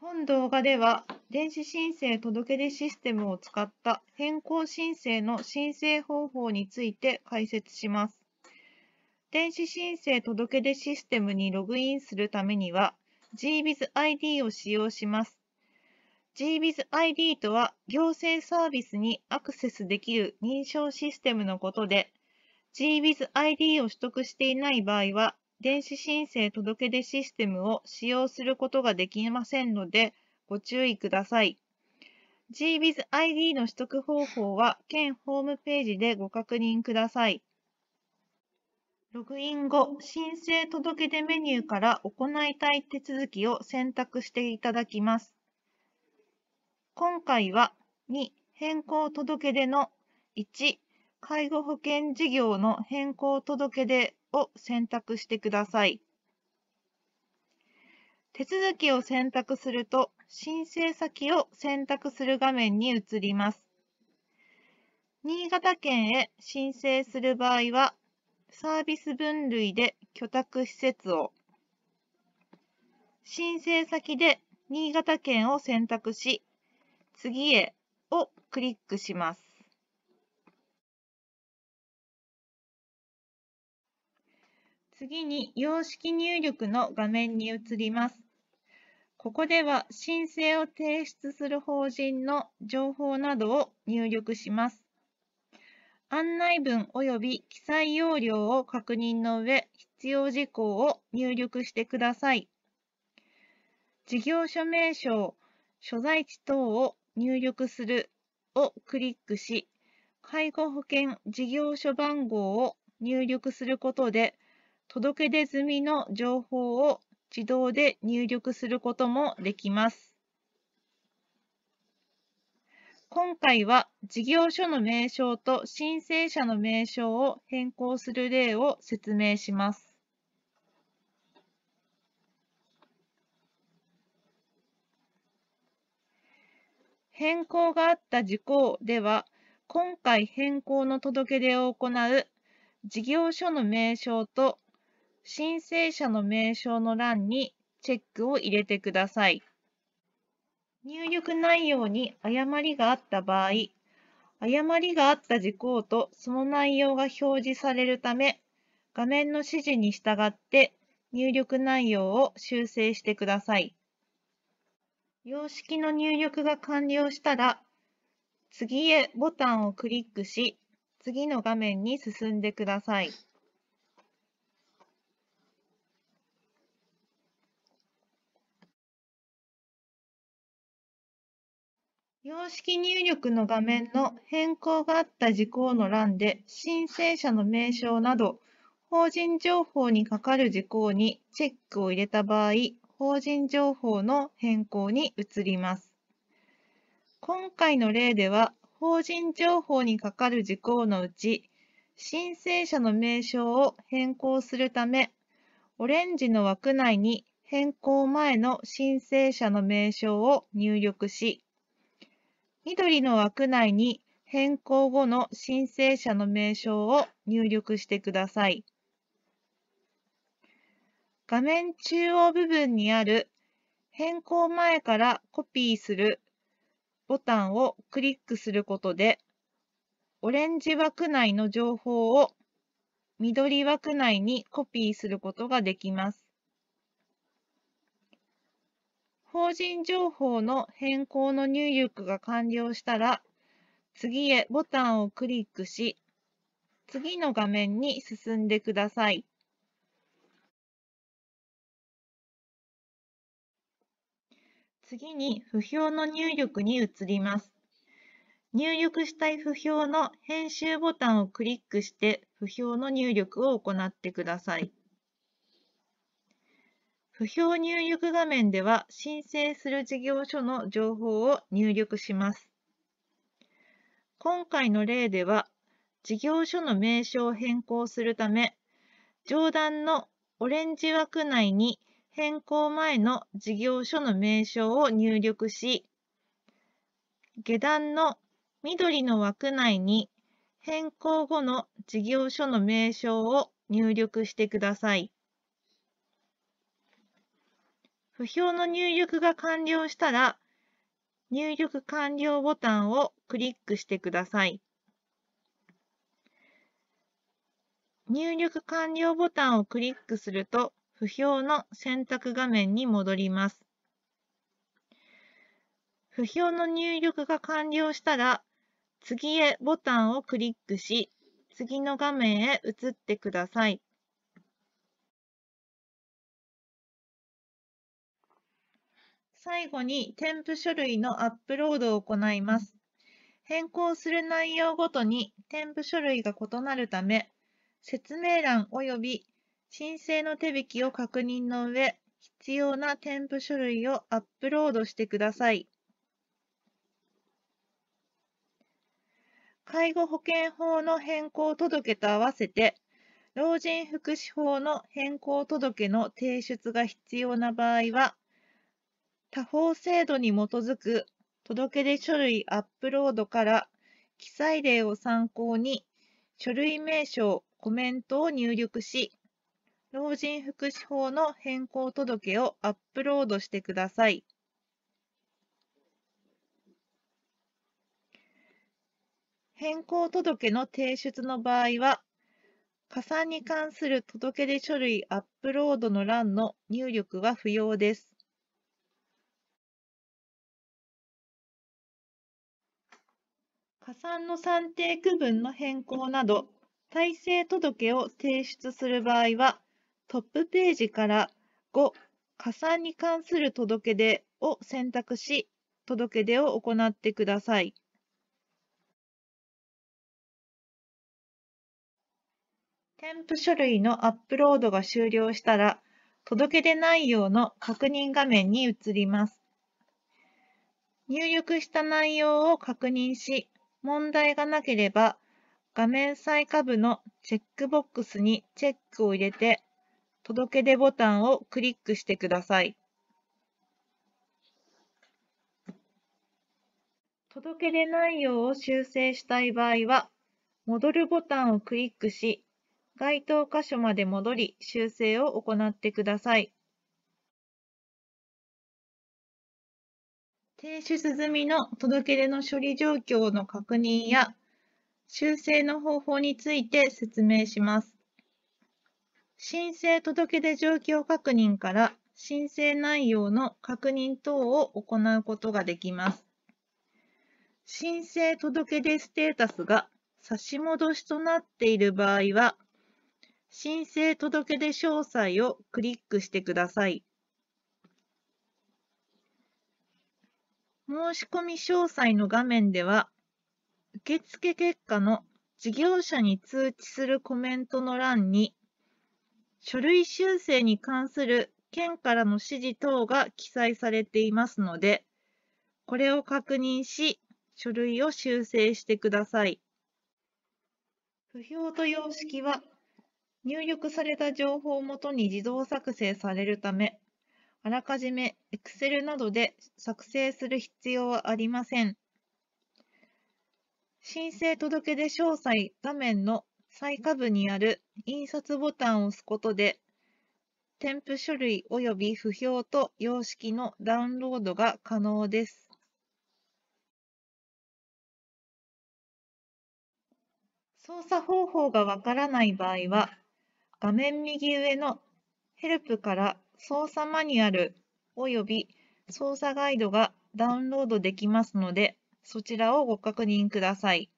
本動画では、電子申請届出システムを使った変更申請の申請方法について解説します。電子申請届出システムにログインするためには、GBizID を使用します。GBizID とは、行政サービスにアクセスできる認証システムのことで、GBizID を取得していない場合は、電子申請届出システムを使用することができませんので、ご注意ください。GBizID の取得方法は、県ホームページでご確認ください。ログイン後、申請届出メニューから行いたい手続きを選択していただきます。今回は2変更届出の1介護保険事業の変更届出を選択してください。手続きを選択すると、申請先を選択する画面に移ります。新潟県へ申請する場合は、サービス分類で居宅施設を、申請先で新潟県を選択し、次へをクリックします。次に様式入力の画面に移ります。ここでは申請を提出する法人の情報などを入力します。案内文及び記載要領を確認の上、必要事項を入力してください。事業所名称、所在地等を入力するをクリックし、介護保険事業所番号を入力することで、届け出済みの情報を自動で入力することもできます。今回は事業所の名称と申請者の名称を変更する例を説明します。変更があった事項では、今回変更の届け出を行う事業所の名称と申請者の名称の欄にチェックを入れてください。入力内容に誤りがあった場合、誤りがあった事項とその内容が表示されるため、画面の指示に従って入力内容を修正してください。様式の入力が完了したら、次へボタンをクリックし、次の画面に進んでください。様式入力の画面の変更があった事項の欄で申請者の名称など法人情報にかかる事項にチェックを入れた場合法人情報の変更に移ります。今回の例では法人情報にかかる事項のうち申請者の名称を変更するためオレンジの枠内に変更前の申請者の名称を入力し緑の枠内に変更後の申請者の名称を入力してください。画面中央部分にある変更前からコピーするボタンをクリックすることで、オレンジ枠内の情報を緑枠内にコピーすることができます。法人情報の変更の入力が完了したら、次へボタンをクリックし、次の画面に進んでください。次に、不評の入力に移ります。入力したい不評の編集ボタンをクリックして、不評の入力を行ってください。不評入力画面では申請する事業所の情報を入力します。今回の例では、事業所の名称を変更するため、上段のオレンジ枠内に変更前の事業所の名称を入力し、下段の緑の枠内に変更後の事業所の名称を入力してください。不評の入力が完了したら、入力完了ボタンをクリックしてください。入力完了ボタンをクリックすると、不評の選択画面に戻ります。不評の入力が完了したら、次へボタンをクリックし、次の画面へ移ってください。最後に添付書類のアップロードを行います。変更する内容ごとに添付書類が異なるため、説明欄及び申請の手引きを確認の上、必要な添付書類をアップロードしてください。介護保険法の変更届と合わせて、老人福祉法の変更届の提出が必要な場合は、他方制度に基づく届出書類アップロードから記載例を参考に書類名称、コメントを入力し、老人福祉法の変更届をアップロードしてください。変更届の提出の場合は、加算に関する届出書類アップロードの欄の入力は不要です。加算の算定区分の変更など、体制届を提出する場合は、トップページから5、加算に関する届け出を選択し、届け出を行ってください。添付書類のアップロードが終了したら、届け出内容の確認画面に移ります。入力した内容を確認し、問題がなければ、画面最下部のチェックボックスにチェックを入れて、届け出ボタンをクリックしてください。届け出内容を修正したい場合は、戻るボタンをクリックし、該当箇所まで戻り修正を行ってください。提出済みの届け出の処理状況の確認や修正の方法について説明します。申請届出状況確認から申請内容の確認等を行うことができます。申請届出ステータスが差し戻しとなっている場合は、申請届出詳細をクリックしてください。申し込み詳細の画面では、受付結果の事業者に通知するコメントの欄に、書類修正に関する県からの指示等が記載されていますので、これを確認し、書類を修正してください。不評と様式は、入力された情報をもとに自動作成されるため、あらかじめ Excel などで作成する必要はありません。申請届出詳細画面の最下部にある印刷ボタンを押すことで、添付書類及び不評と様式のダウンロードが可能です。操作方法がわからない場合は、画面右上のヘルプから操作マニュアル及び操作ガイドがダウンロードできますので、そちらをご確認ください。